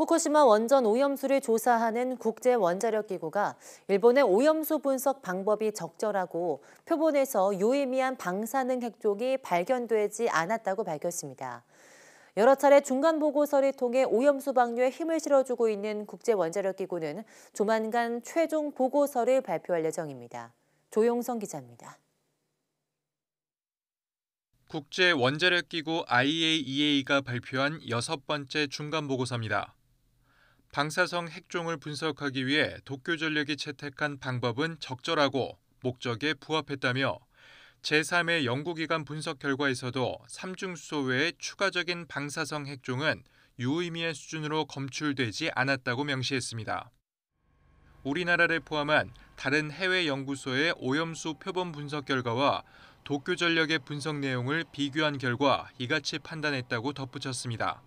후쿠시마 원전 오염수를 조사하는 국제원자력기구가 일본의 오염수 분석 방법이 적절하고 표본에서 유의미한 방사능 핵종이 발견되지 않았다고 밝혔습니다. 여러 차례 중간 보고서를 통해 오염수 방류에 힘을 실어주고 있는 국제원자력기구는 조만간 최종 보고서를 발표할 예정입니다. 조용성 기자입니다. 국제원자력기구 IAEA가 발표한 여섯 번째 중간 보고서입니다. 방사성 핵종을 분석하기 위해 도쿄전력이 채택한 방법은 적절하고 목적에 부합했다며 제3의 연구기관 분석 결과에서도 삼중수소 외의 추가적인 방사성 핵종은 유의미한 수준으로 검출되지 않았다고 명시했습니다. 우리나라를 포함한 다른 해외 연구소의 오염수 표본 분석 결과와 도쿄전력의 분석 내용을 비교한 결과 이같이 판단했다고 덧붙였습니다.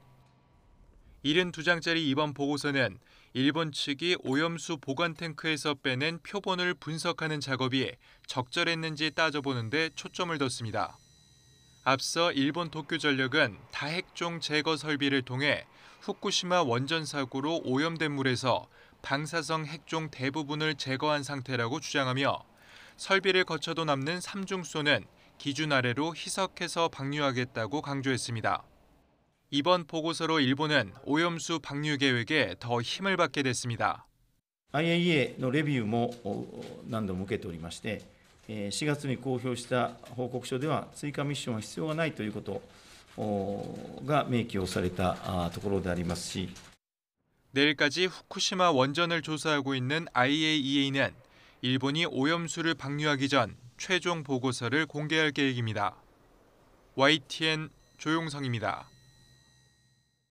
72장짜리 이번 보고서는 일본 측이 오염수 보관 탱크에서 빼낸 표본을 분석하는 작업이 적절했는지 따져보는 데 초점을 뒀습니다. 앞서 일본 도쿄전력은 다핵종 제거 설비를 통해 후쿠시마 원전 사고로 오염된 물에서 방사성 핵종 대부분을 제거한 상태라고 주장하며 설비를 거쳐도 남는 삼중소는 기준 아래로 희석해서 방류하겠다고 강조했습니다. 이번 보고서로 일본은 오염수 방류 계획에 더 힘을 받게 됐습니다. IAEAの レビューも何度も受け4月に公表した報告書では追加ミッションは必要がないということが 뭐, 어, 예, 어, 아, 내일까지 후쿠시마 원전을 조사하고 있는 IAEA는 일본이 오염수를 방류하기 전 최종 보고서를 공개할 계획입니다. YTN 조용성입니다.